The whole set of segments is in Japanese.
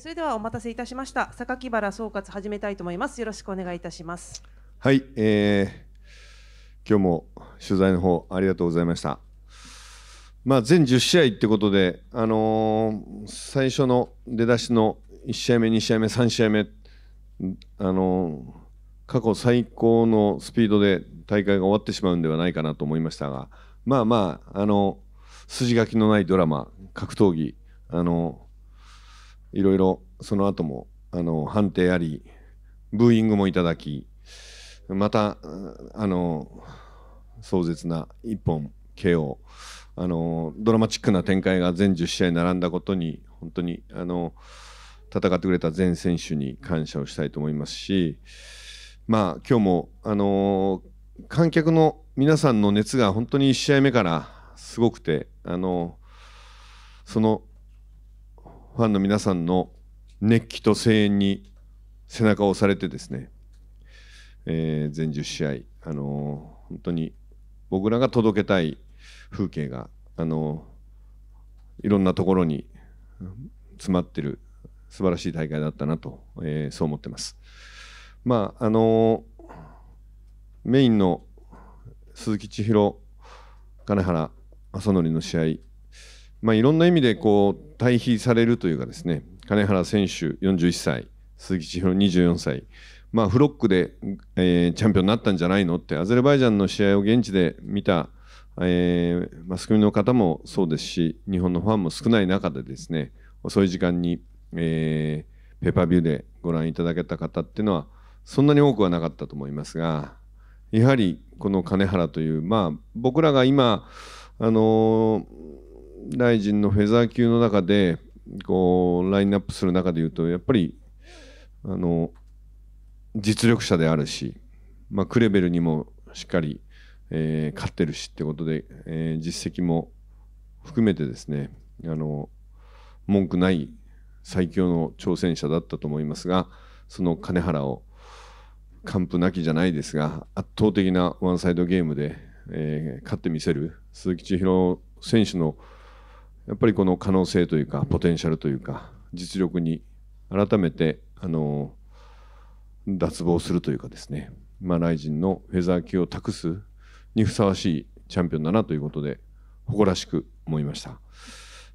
それではお待たせいたしました榊原総括始めたいと思いますよろしくお願いいたしますはい、えー、今日も取材の方ありがとうございましたまあ、全10試合ってことで、あのー、最初の出だしの1試合目、2試合目、3試合目、あのー、過去最高のスピードで大会が終わってしまうんではないかなと思いましたが、まあまあ、あのー、筋書きのないドラマ、格闘技、あのいろいろその後もあの判定ありブーイングもいただきまたあの壮絶な一本 KO あのドラマチックな展開が全10試合並んだことに本当にあの戦ってくれた全選手に感謝をしたいと思いますし、まあ今日もあの観客の皆さんの熱が本当に1試合目からすごくて、あのそのファンの皆さんの熱気と声援に背中を押されてですね、えー、全10試合、あのー、本当に僕らが届けたい風景が、あのー、いろんなところに詰まってる素晴らしい大会だったなと、えー、そう思ってます。まああのメインの鈴木千尋金原正則の試合まあ、いろんな意味でこう対比されるというかですね金原選手41歳鈴木千尋24歳、まあ、フロックで、えー、チャンピオンになったんじゃないのってアゼルバイジャンの試合を現地で見た、えー、マスコミの方もそうですし日本のファンも少ない中でですね遅い時間に、えー、ペーパービューでご覧いただけた方っていうのはそんなに多くはなかったと思いますがやはりこの金原というまあ僕らが今あのー大臣のフェザー級の中でこうラインナップする中でいうとやっぱりあの実力者であるし、まあ、クレベルにもしっかり、えー、勝ってるしってことで、えー、実績も含めてですねあの文句ない最強の挑戦者だったと思いますがその金原を完膚なきじゃないですが圧倒的なワンサイドゲームで、えー、勝ってみせる鈴木千尋選手のやっぱりこの可能性というかポテンシャルというか実力に改めてあの脱帽するというかですね、まあ、ライジンのフェザー級を託すにふさわしいチャンピオンだなということで誇らしく思いました。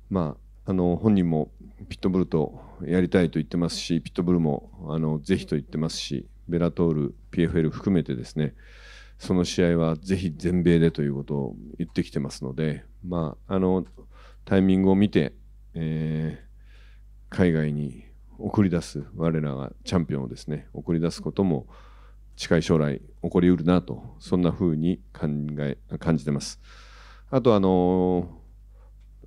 まあ、あの本人もピットブルとやりたいと言ってますしピットブルもあのぜひと言ってますしベラトール PFL 含めてですねその試合はぜひ全米でということを言ってきてますので、まあ、あのタイミングを見て、えー、海外に送り出す我らがチャンピオンをですね送り出すことも近い将来起こりうるなとそんな風に考え感じてます。あとあの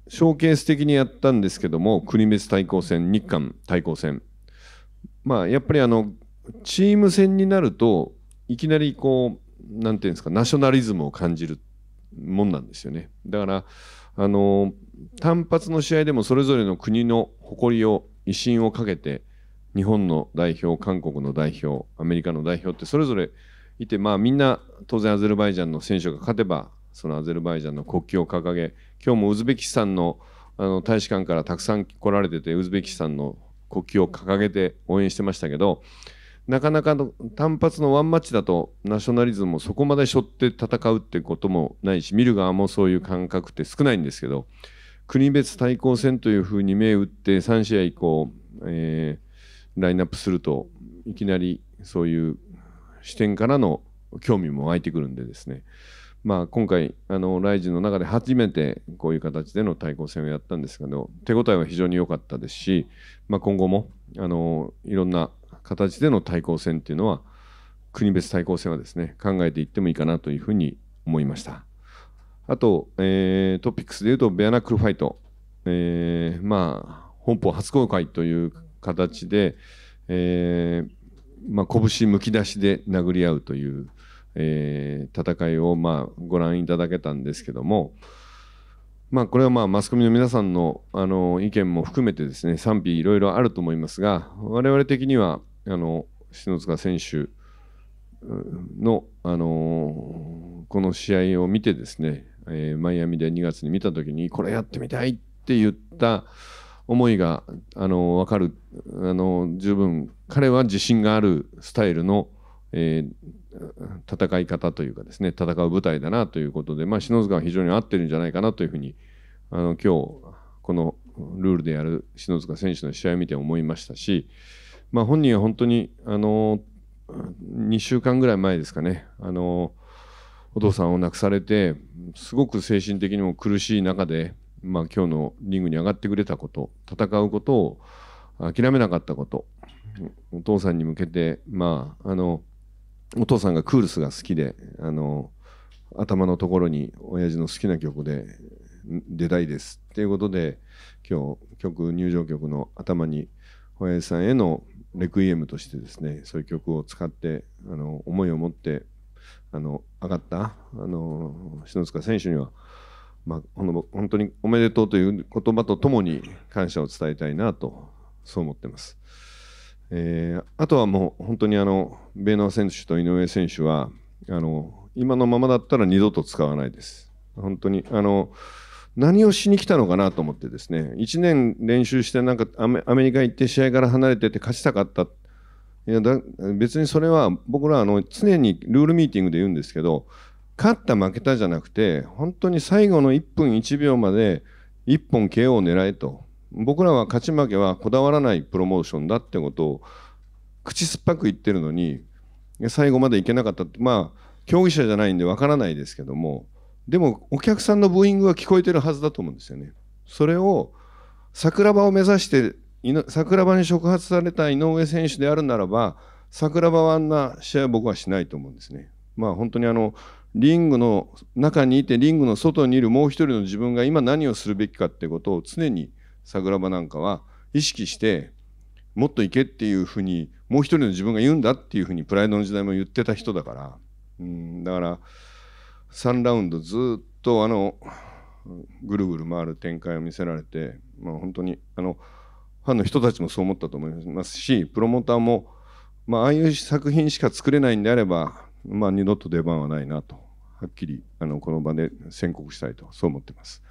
ー、ショーケース的にやったんですけども国別対抗戦日韓対抗戦まあやっぱりあのチーム戦になるといきなりこう何て言うんですかナショナリズムを感じるもんなんですよね。だからあの単発の試合でもそれぞれの国の誇りを威信をかけて日本の代表韓国の代表アメリカの代表ってそれぞれいて、まあ、みんな当然アゼルバイジャンの選手が勝てばそのアゼルバイジャンの国旗を掲げ今日もウズベキスタンのあの大使館からたくさん来られててウズベキスタンの国旗を掲げて応援してましたけどなかなかの単発のワンマッチだとナショナリズムをそこまで背負って戦うってこともないし見る側もそういう感覚って少ないんですけど国別対抗戦というふうに銘打って3試合以降、えー、ラインナップするといきなりそういう視点からの興味も湧いてくるんでですねまあ、今回、あのライジンの中で初めてこういう形での対抗戦をやったんですけど、手応えは非常に良かったですし、まあ、今後もあのいろんな形での対抗戦っていうのは、国別対抗戦はですね、考えていってもいいかなというふうに思いました。あと、えー、トピックスでいうと、ベアナックルファイト、えー、まあ、本邦初公開という形で、えー、まあ、拳むき出しで殴り合うという、えー、戦いを、まあ、ご覧いただけたんですけども、まあ、これはまあマスコミの皆さんのあの意見も含めてですね賛否いろいろあると思いますが我々的にはあの篠塚選手の、あのこの試合を見てですね、えー、マイアミで2月に見た時にこれやってみたいって言った思いが、あの分かる、あの十分彼は自信があるスタイルの、えー、戦い方というかですね戦う舞台だなということで、まあ、篠塚は非常に合ってるんじゃないかなというふうにあの今日このルールでやる篠塚選手の試合を見て思いましたし、まあ、本人は本当に、あの2週間ぐらい前ですかね、あのお父さんを亡くされてすごく精神的にも苦しい中で、まあ、今日のリングに上がってくれたこと戦うことを諦めなかったことお父さんに向けて、まあ、あのお父さんがクールスが好きであの頭のところに親父の好きな曲で出たいですっていうことで今日曲入場曲の頭に小林さんへのレクイエムとしてですねそういう曲を使ってあの思いを持ってあの上がったあの篠塚選手には、まあ、の本当におめでとうという言葉とともに感謝を伝えたいなとそう思ってます。えー、あとはもう本当にあのベーナー選手と井上選手はあの今のままだったら二度と使わないです。本当にあの何をしに来たのかなと思ってですね1年練習してなんかアメリカ行って試合から離れてて勝ちたかったいやだ別にそれは僕らあの常にルールミーティングで言うんですけど勝った負けたじゃなくて本当に最後の1分1秒まで1本 KO を狙えと僕らは勝ち負けはこだわらないプロモーションだってことを口酸っぱく言ってるのに最後までいけなかったってまあ競技者じゃないんでわからないですけどもでもお客さんのブーイングは聞こえてるはずだと思うんですよね。それを桜庭を目指して桜庭に触発された井上選手であるならば桜庭はあんな試合は僕はしないと思うんですね。まあ、本当にあのリングの中にいてリングの外にいるもう一人の自分が今何をするべきかってことを常に桜庭なんかは意識してもっと行けっていうふうにもう一人の自分が言うんだっていうふうにプライドの時代も言ってた人だからうんだから3ラウンドずっとあのぐるぐる回る展開を見せられて、まあ、本当にあのファンの人たちもそう思ったと思いますしプロモーターも、まあ、ああいう作品しか作れないんであれば、まあ、二度と出番はないなとはっきりあのこの場で宣告したいとそう思ってます。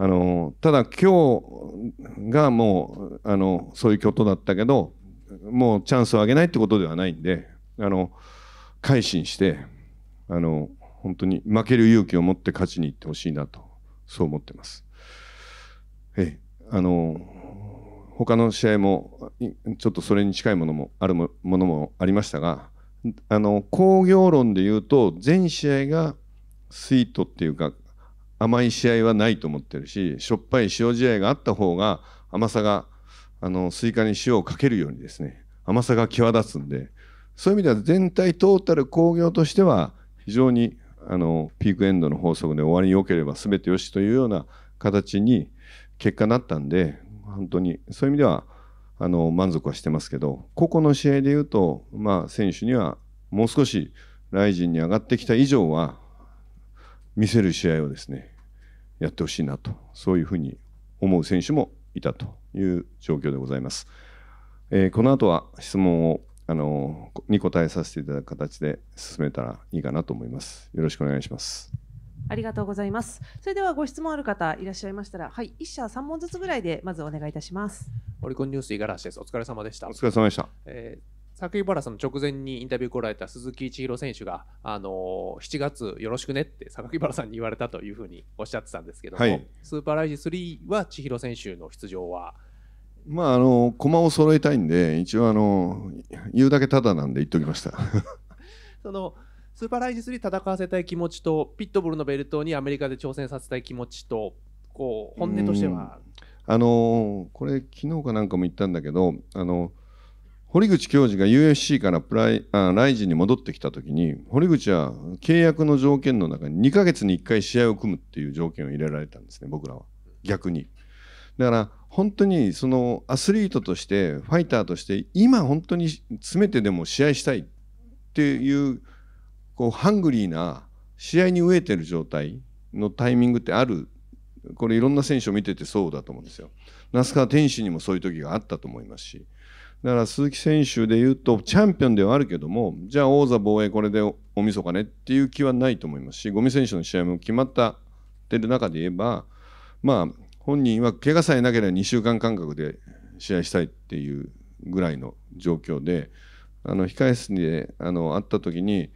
あのただ今日がもうあのそういうことだったけどもうチャンスをあげないってことではないんであの改心してあの本当に負ける勇気を持って勝ちに行ってほしいなと、そう思ってます。えあの、他の試合も、ちょっとそれに近いものもあるものもありましたが、あの、工業論で言うと、全試合がスイートっていうか、甘い試合はないと思ってるし、しょっぱい塩試合があった方が、甘さが、あの、スイカに塩をかけるようにですね、甘さが際立つんで、そういう意味では全体トータル工業としては非常にあのピークエンドの法則で終わりに良ければ全てよしというような形に結果になったんで本当にそういう意味ではあの満足はしてますけど個々の試合でいうと、まあ、選手にはもう少しライジンに上がってきた以上は見せる試合をですねやってほしいなとそういうふうに思う選手もいたという状況でございます。えー、この後は質問をあのに答えさせていただく形で進めたらいいかなと思います。よろしくお願いします。ありがとうございます。それではご質問ある方いらっしゃいましたら、はい、一社三本ずつぐらいでまずお願いいたします。オリコンニュース五十嵐です。お疲れ様でした。お疲れ様でした。えー榊原さんの直前にインタビュー来られた鈴木千尋選手が、あのー、7月よろしくねって榊原さんに言われたというふうにおっしゃってたんですけども、はい、スーパーライジ3は千尋選手の出場はまあ、あの、駒を揃えたいんで、一応、あの、言うだけただなんで言っおきました。その、スーパーライジスに戦わせたい気持ちと、ピットボールのベルトにアメリカで挑戦させたい気持ちと、こう、本音としては。あの、これ、昨日かなんかも言ったんだけど、あの、堀口教授が UFC からプライあライジに戻ってきたときに、堀口は契約の条件の中に2か月に1回試合を組むっていう条件を入れられたんですね、僕らは。逆に。だから本当にそのアスリートとしてファイターとして今本当に詰めてでも試合したいっていうこうハングリーな試合に飢えてる状態のタイミングってあるこれいろんな選手を見ててそうだと思うんですよ。那須川天心にもそういう時があったと思いますしだから鈴木選手でいうとチャンピオンではあるけどもじゃあ王座防衛これでおみそかねっていう気はないと思いますし五味選手の試合も決まっってる中で言えばまあ本人は怪我さえなければ2週間間隔で試合したいっていうぐらいの状況であの控え室であの会った時に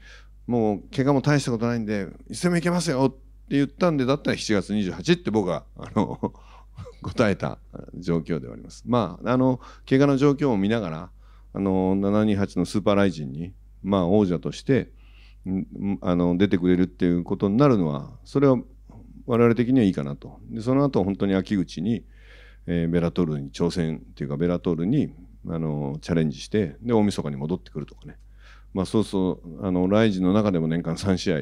もう怪我も大したことないんで一戦もいけますよって言ったんでだったら7月28って僕はあの 答えた状況ではあります。まああの怪我の状況を見ながらあの728のスーパーライジンに、まあ、王者としてあの出てくれるっていうことになるのはそれは我々的にはいいかなとでその後本当に秋口に、えー、ベラトルに挑戦というかベラトルにあのチャレンジしてで大晦日に戻ってくるとかね、まあ、そうそうあのライジの中でも年間3試合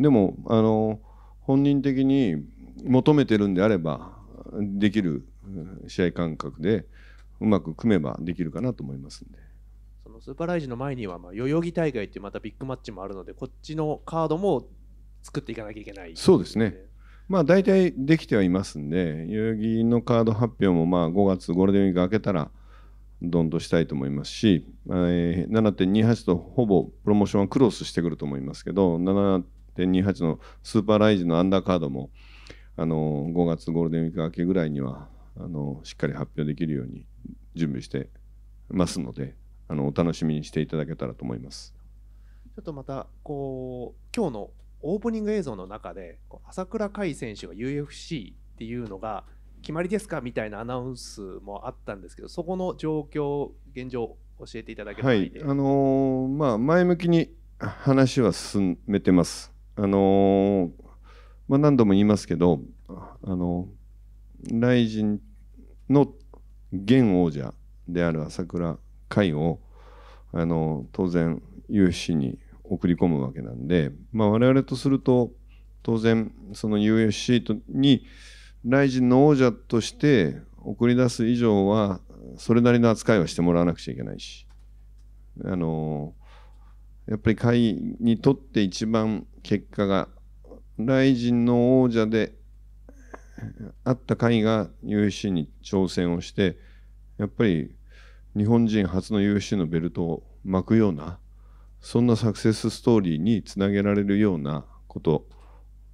でもあの本人的に求めてるんであればできる試合感覚でうまく組めばできるかなと思いますんで。そのスーパーライジの前には、まあ、代々木大会ってまたビッグマッチもあるのでこっちのカードも作っていかなきゃいけないそうですね。まあ、大体できてはいますんで、代々木のカード発表もまあ5月、ゴールデンウィーク明けたら、どんどんしたいと思いますし、え7.28とほぼプロモーションはクロスしてくると思いますけど、7.28のスーパーライジのアンダーカードも、あの5月ゴールデンウィーク明けぐらいにはあのしっかり発表できるように準備してますのであのお楽しみにしていただけたらと思いますちょっとまたこう今日のオープニング映像の中で朝倉海選手が UFC っていうのが決まりですかみたいなアナウンスもあったんですけどそこの状況現状教えていただけはい、あのー、まあ、前向きに話は進めてます。あのー、まあ、何度も言いますけど、あのー、ライジンの現王者である朝倉海を、あの当然、有志に送り込むわけなんで、まあ、我々とすると当然その UFC とにライジンの王者として送り出す以上はそれなりの扱いはしてもらわなくちゃいけないしあのやっぱり会にとって一番結果がライジンの王者であった会が UFC に挑戦をしてやっぱり日本人初の UFC のベルトを巻くようなそんなサクセスストーリーにつなげられるようなこと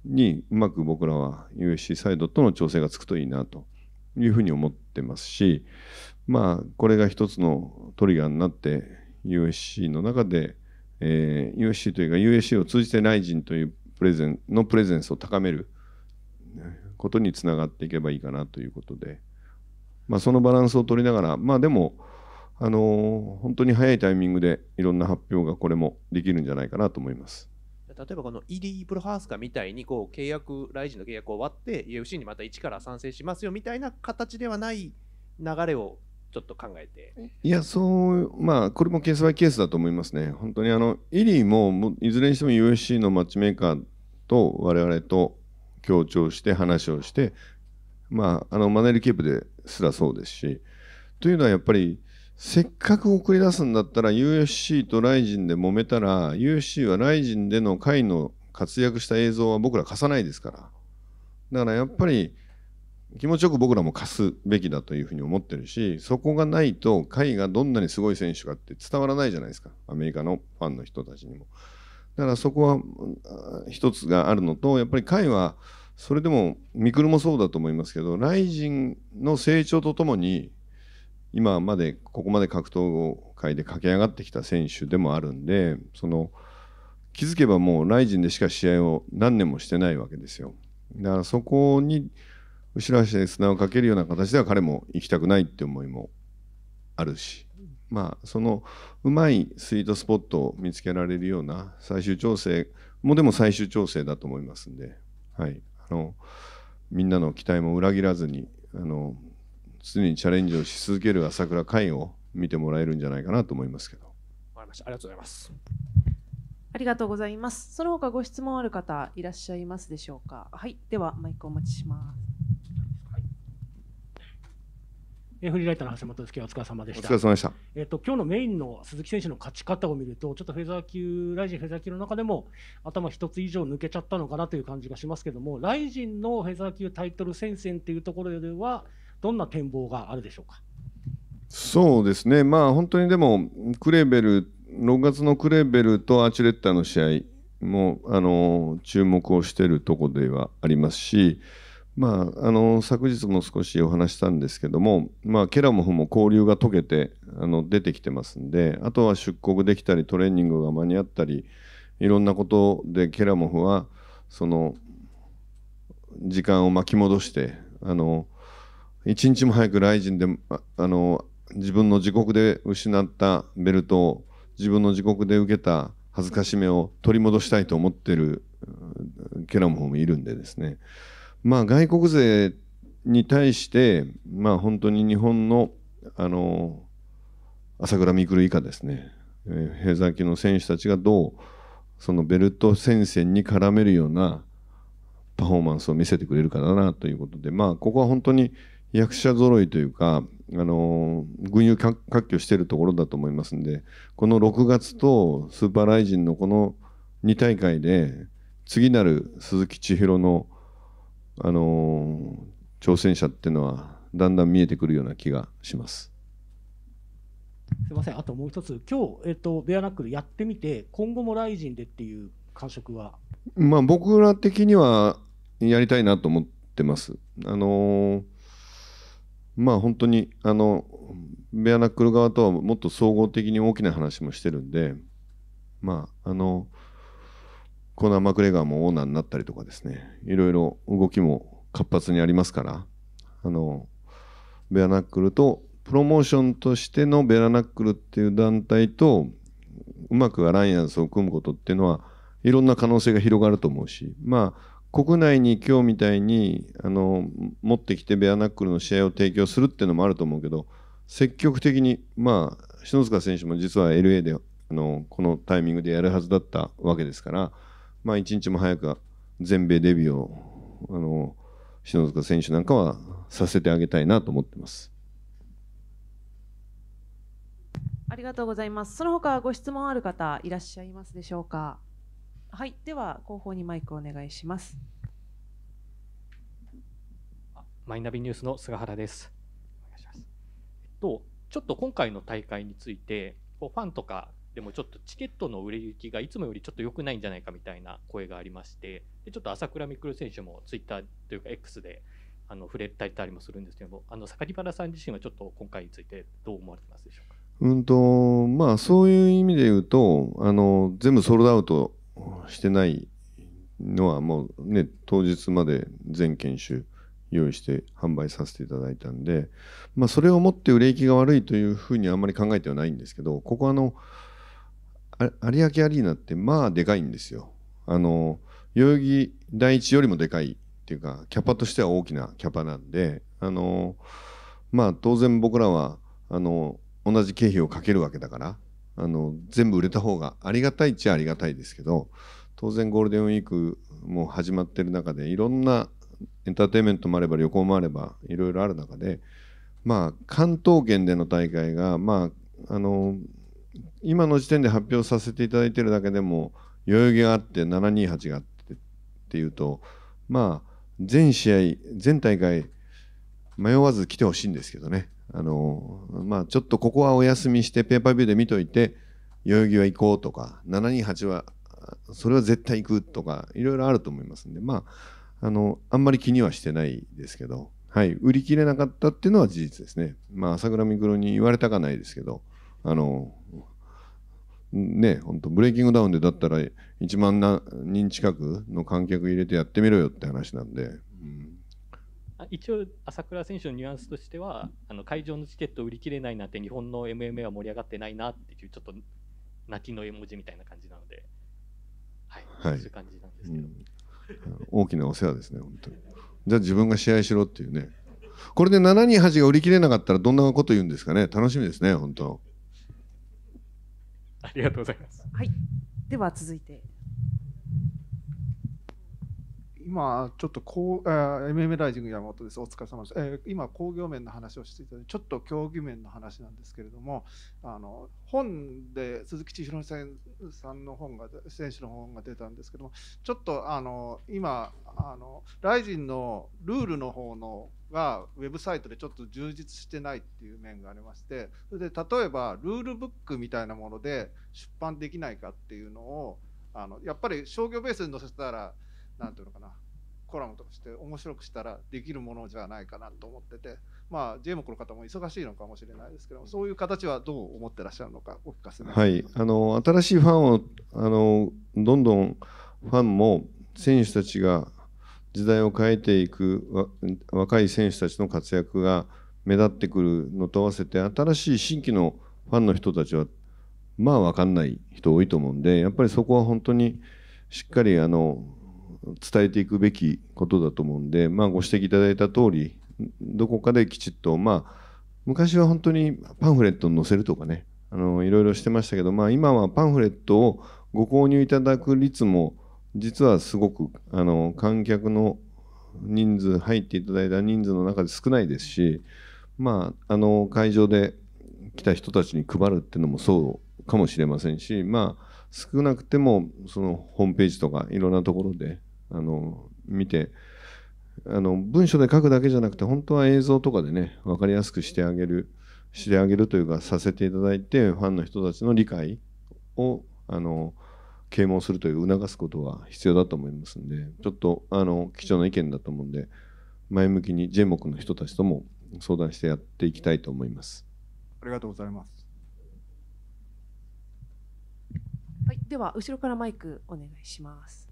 にうまく僕らは USC サイドとの調整がつくといいなというふうに思ってますしまあこれが一つのトリガーになって USC の中で、えー、USC というか USC を通じてライジンというプレゼンのプレゼンスを高めることにつながっていけばいいかなということで、まあ、そのバランスを取りながらまあでもあの本当に早いタイミングでいろんな発表がこれもできるんじゃないかなと思います。例えばこのイリー・プロハースカみたいにこう契約、ライジンの契約をわって UFC にまた一から賛成しますよみたいな形ではない流れをちょっと考えていやそうまあこれもケースバイケースだと思いますね本当にあのイリーもいずれにしても UFC のマッチメーカーと我々と協調して話をしてまああのマネルキープですらそうですしというのはやっぱりせっかく送り出すんだったら UFC とライジンで揉めたら UFC はライジンでの回の活躍した映像は僕ら貸さないですからだからやっぱり気持ちよく僕らも貸すべきだというふうに思ってるしそこがないと回がどんなにすごい選手かって伝わらないじゃないですかアメリカのファンの人たちにもだからそこは一つがあるのとやっぱり回はそれでもミクルもそうだと思いますけどライジンの成長とともに今までここまで格闘界で駆け上がってきた選手でもあるんでその気づけばもうライジンでしか試合を何年もしてないわけですよだからそこに後ろ足で砂をかけるような形では彼も行きたくないって思いもあるしまあそのうまいスイートスポットを見つけられるような最終調整もでも最終調整だと思いますんで、はい、あのみんなの期待も裏切らずにあの常にチャレンジをし続ける朝倉海を見てもらえるんじゃないかなと思いますけど。わかりました。ありがとうございます。ありがとうございます。その他ご質問ある方いらっしゃいますでしょうか。はい、ではマイクお待ちします。フリーライターの橋本ですけど、お疲れ様でした。お疲れ様でした。えっ、ー、と、今日のメインの鈴木選手の勝ち方を見ると、ちょっとフェザー級、ライジンフェザー級の中でも、頭一つ以上抜けちゃったのかなという感じがしますけども、ライジンのフェザー級タイトル戦線っていうところでは、どんな展望があるでしょうか。そうですね、まあ、本当にでも、クレベル、6月のクレーベルとアーチレッタの試合も、あの注目をしているところではありますし、まあ、あの昨日も少しお話したんですけども、まあ、ケラモフも交流が解けてあの出てきてますんで、あとは出国できたり、トレーニングが間に合ったり、いろんなことでケラモフは、その時間を巻き戻して、あの一日も早くライジンであの自分の自国で失ったベルトを自分の自国で受けた恥ずかしめを取り戻したいと思ってるキャラモもいるんでですねまあ外国勢に対してまあ本当に日本のあの朝倉未来以下ですね、えー、平沢家の選手たちがどうそのベルト戦線に絡めるようなパフォーマンスを見せてくれるかなということでまあここは本当に役者揃いというか、あのー、群雄割拠しているところだと思いますんで、この6月とスーパーライジンのこの2大会で、次なる鈴木千尋の、あのー、挑戦者っていうのは、だんだん見えてくるような気がします。すみません、あともう一つ、今日、えっ、ー、と、ベアナックルやってみて、今後もライジンでっていう感触は。まあ、僕ら的にはやりたいなと思ってます。あのーまあ本当にあのベアナックル側とはもっと総合的に大きな話もしてるんで、まあ、あのコナー・マクレガーもオーナーになったりとかですねいろいろ動きも活発にありますからあのベアナックルとプロモーションとしてのベアナックルっていう団体とうまくアライアンスを組むことっていうのはいろんな可能性が広がると思うしまあ国内に今日みたいにあの持ってきてベアナックルの試合を提供するっていうのもあると思うけど積極的に、まあ、篠塚選手も実は LA であのこのタイミングでやるはずだったわけですから、まあ、一日も早く全米デビューをあの篠塚選手なんかはさせてあげたいなと思ってます。ありがとうございます。その他ご質問ある方いらっしゃいますでしょうか。はい、では後方にマイクお願いします。マイナビニュースの菅原です。お願いします。えっとちょっと今回の大会について、こうファンとかでもちょっとチケットの売れ行きがいつもよりちょっと良くないんじゃないかみたいな声がありまして、でちょっと朝倉未来選手もツイッターというか X であの触れたりたりもするんですけども、あの榊原さん自身はちょっと今回についてどう思われてますでしょうか。うんとまあ、そういう意味で言うとあの全部ソールドアウトしてないのはもうね当日まで全研修用意して販売させていただいたんで、まあ、それをもって売れ行きが悪いというふうにはあんまり考えてはないんですけどここあの有明アリーナってまあでかいんですよ。あの代々木第一よりもでかいっていうかキャパとしては大きなキャパなんであのまあ当然僕らはあの同じ経費をかけるわけだからあの全部売れた方がありがたいっちゃありがたいですけど当然ゴールデンウィークも始まってる中でいろんなエンターテインメントもあれば旅行もあればいろいろある中でまあ関東圏での大会がまああの今の時点で発表させていただいてるだけでも代々木があって728があってっていうとまあ全試合全大会迷わず来てほしいんですけどねあの、まあ、ちょっとここはお休みしてペーパービューで見といて代々木は行こうとか728はそれは絶対行くとかいろいろあると思いますんでまああのあんまり気にはしてないですけど、はい、売り切れなかったっていうのは事実ですね、まあ、朝倉未来に言われたかないですけどあのね、本当ブレイキングダウンでだったら1万人近くの観客入れてやってみろよって話なんで、うん、一応朝倉選手のニュアンスとしてはあの会場のチケット売り切れないなんて日本の MMA は盛り上がってないなっていうちょっと泣きの絵文字みたいな感じなので、はい、はい、そういう感じなんですけど、うん、大きなお世話ですね本当にじゃあ自分が試合しろっていうねこれで728が売り切れなかったらどんなこと言うんですかね楽しみですね本当ありがとうございますはいでは続いて今ちょっとこう、え MM ライジング山本です。お疲れ様です。えー、今工業面の話をしていただいて、ちょっと競技面の話なんですけれども、あの本で鈴木千尋さんの本が選手の本が出たんですけども、ちょっとあの今あのライジンのルールの方のがウェブサイトでちょっと充実してないっていう面がありましてそれで例えばルールブックみたいなもので出版できないかっていうのをあのやっぱり商業ベースに載せたら何ていうのかなコラムとかして面白くしたらできるものじゃないかなと思っててまあ j m o の方も忙しいのかもしれないですけどそういう形はどう思ってらっしゃるのかお聞かせはいあの新しいファンをあのどんどんファンも選手たちが時代を変えていく若い選手たちの活躍が目立ってくるのと合わせて新しい新規のファンの人たちはまあ分かんない人多いと思うんでやっぱりそこは本当にしっかりあの伝えていくべきことだと思うんで、まあ、ご指摘いただいた通りどこかできちっと、まあ、昔は本当にパンフレットに載せるとかねあのいろいろしてましたけど、まあ、今はパンフレットをご購入いただく率も実はすごくあの観客の人数入っていただいた人数の中で少ないですし、まあ、あの会場で来た人たちに配るっていうのもそうかもしれませんし、まあ、少なくてもそのホームページとかいろんなところであの見てあの文章で書くだけじゃなくて本当は映像とかでね分かりやすくしてあげるしてあげるというかさせていただいてファンの人たちの理解をあの啓蒙するという促すことは必要だと思いますんでちょっとあの貴重な意見だと思うんで前向きにジェモクの人たちとも相談してやっていきたいと思います。ありがとうございます。はい、では後ろからマイクお願いします。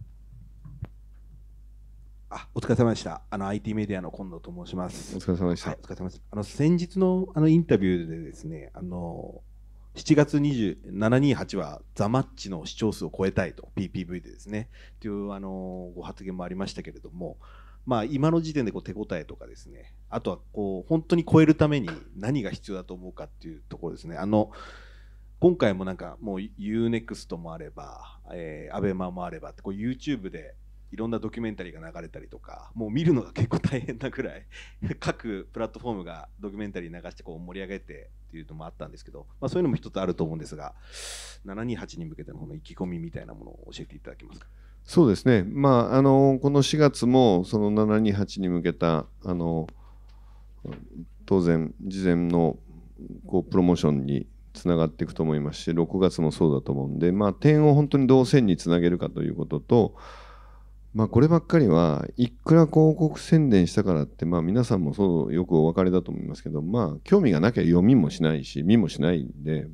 あお疲れ様でした。あの IT メディアの近藤と申します。お疲れ様でした。はい、お疲れ様です。あの先日のあのインタビューでですね、あの7月728はザマッチの視聴数を超えたいと PPV でですねというあのご発言もありましたけれども、まあ、今の時点でこう手応えとかですねあとはこう本当に超えるために何が必要だと思うかっていうところですね。あの今回もなんかもう UNEXT もあれば、えー、アベマもあればってこう YouTube でいろんなドキュメンタリーが流れたりとかもう見るのが結構大変なぐらい 各プラットフォームがドキュメンタリー流してこう盛り上げてっていうのもあったんですけど、まあ、そういうのも一つあると思うんですが728に向けてのこの意気込みみたいなものを教えていただけますかそうですね、まあ、あのこの4月もその728に向けたあの当然事前のこうプロモーションにつながっていくと思いますし6月もそうだと思うんで、まあ、点を本当にどう線につなげるかということとまあ、こればっかりはいくら広告宣伝したからって、まあ、皆さんもそうよくお分かりだと思いますけど、まあ、興味がなきゃ読みもしないし見もしないんで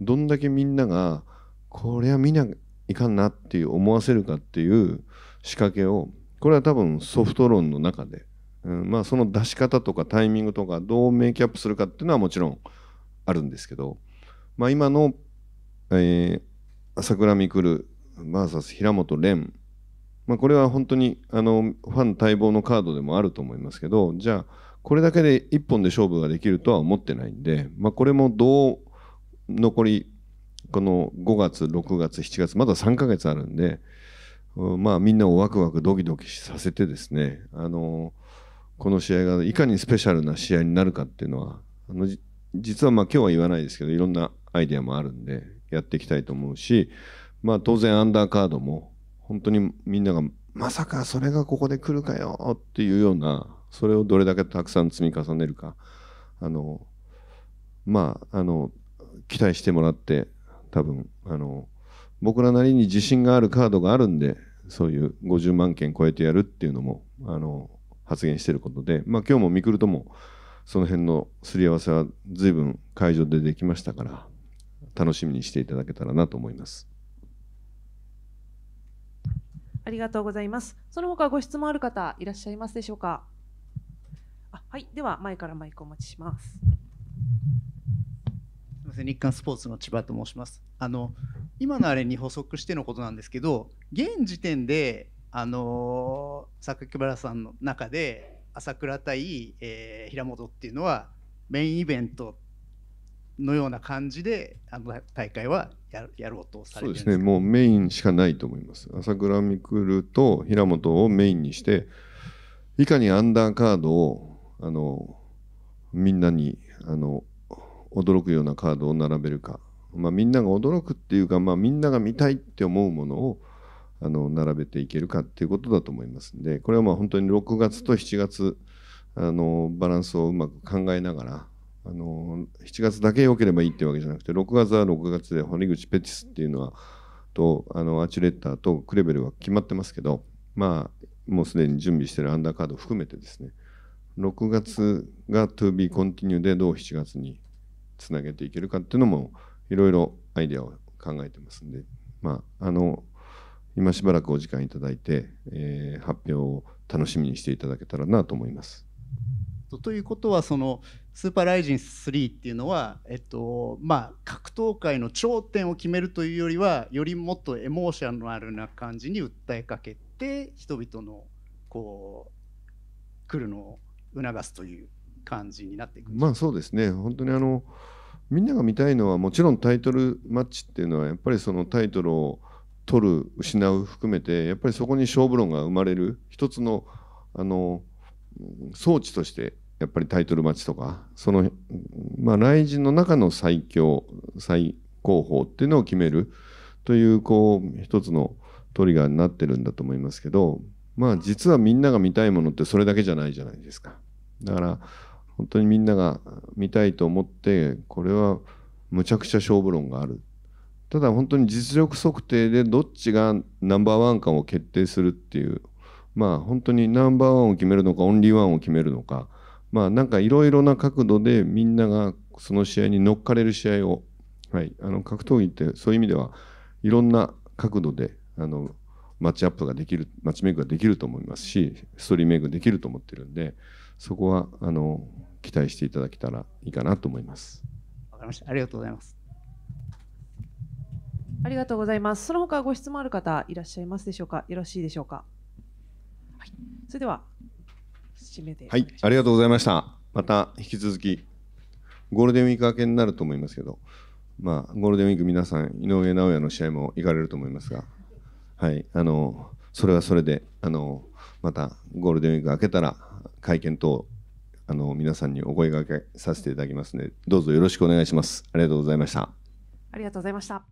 どんだけみんながこれは見ないかんなっていう思わせるかっていう仕掛けをこれは多分ソフト論の中で、うん、まあその出し方とかタイミングとかどうメイクアップするかっていうのはもちろんあるんですけど、まあ、今の、え朝倉未来 VS 平本蓮まあ、これは本当にあのファン待望のカードでもあると思いますけどじゃあこれだけで1本で勝負ができるとは思ってないんで、まあ、これもどう残りこの5月6月7月まだ3ヶ月あるんで、まあ、みんなをワクワクドキドキさせてですねあのこの試合がいかにスペシャルな試合になるかっていうのはあの実はまあ今日は言わないですけどいろんなアイデアもあるんでやっていきたいと思うし、まあ、当然アンダーカードも本当にみんながまさかそれがここで来るかよっていうようなそれをどれだけたくさん積み重ねるかあのまああの期待してもらって多分あの僕らなりに自信があるカードがあるんでそういう50万件超えてやるっていうのもあの発言してることで、まあ、今日もみくるともその辺のすり合わせは随分会場でできましたから楽しみにしていただけたらなと思います。ありがとうございます。その他ご質問ある方いらっしゃいますでしょうか。あはい、では前からマイクお持ちします。すみません、日刊スポーツの千葉と申します。あの今のあれに補足してのことなんですけど、現時点であの木原さんの中で朝倉対、えー、平本っていうのはメインイベントのような感じであの大会はややろうとされそうですねもうメインしかないと思います朝倉未来と平本をメインにしていかにアンダーカードをあのみんなにあの驚くようなカードを並べるか、まあ、みんなが驚くっていうか、まあ、みんなが見たいって思うものをあの並べていけるかっていうことだと思いますんでこれはまあ本当に6月と7月あのバランスをうまく考えながらあの7月だけ良ければいいってわけじゃなくて6月は6月で堀口ペティスっていうのはとあのアーチュレッターとクレベルは決まってますけどまあもうすでに準備してるアンダーカード含めてですね6月が2 b コンティニューでどう7月につなげていけるかっていうのもいろいろアイデアを考えてますんで、まあ、あの今しばらくお時間いただいて、えー、発表を楽しみにしていただけたらなと思います。ということはそのスーパーライジン3っていうのは、えっとまあ、格闘界の頂点を決めるというよりはよりもっとエモーショナルな感じに訴えかけて人々のこう来るのを促すという感じになっていくまあそうですね本当にあのみんなが見たいのはもちろんタイトルマッチっていうのはやっぱりそのタイトルを取る失う含めてやっぱりそこに勝負論が生まれる一つのあの装置としてやっぱりタイトル待ちとかその、まあ、雷神の中の最強最高峰っていうのを決めるというこう一つのトリガーになってるんだと思いますけどまあ実はみんなが見たいものってそれだけじゃないじゃないですかだから本当にみんなが見たいと思ってこれはむちゃくちゃ勝負論があるただ本当に実力測定でどっちがナンバーワンかを決定するっていうまあ本当にナンバーワンを決めるのかオンリーワンを決めるのかまあ、なんかいろいろな角度でみんながその試合に乗っかれる試合を、はい、あの格闘技ってそういう意味ではいろんな角度であのマッチアップができるマッチメイクができると思いますしストーリーメイクできると思ってるんでそこはあの期待していただけたらいいかなと思います。わかりましたありがとうございます。ありがとうございます。その他ご質問ある方いらっしゃいますでしょうか。よろしいでしょうか。はい、それでは締めではいありがとうございましたまた引き続きゴールデンウィーク明けになると思いますけどまあゴールデンウィーク皆さん井上尚弥の試合も行かれると思いますがはいあのそれはそれであのまたゴールデンウィーク明けたら会見等あの皆さんにお声掛けさせていただきますのでどうぞよろしくお願いしますありがとうございましたありがとうございました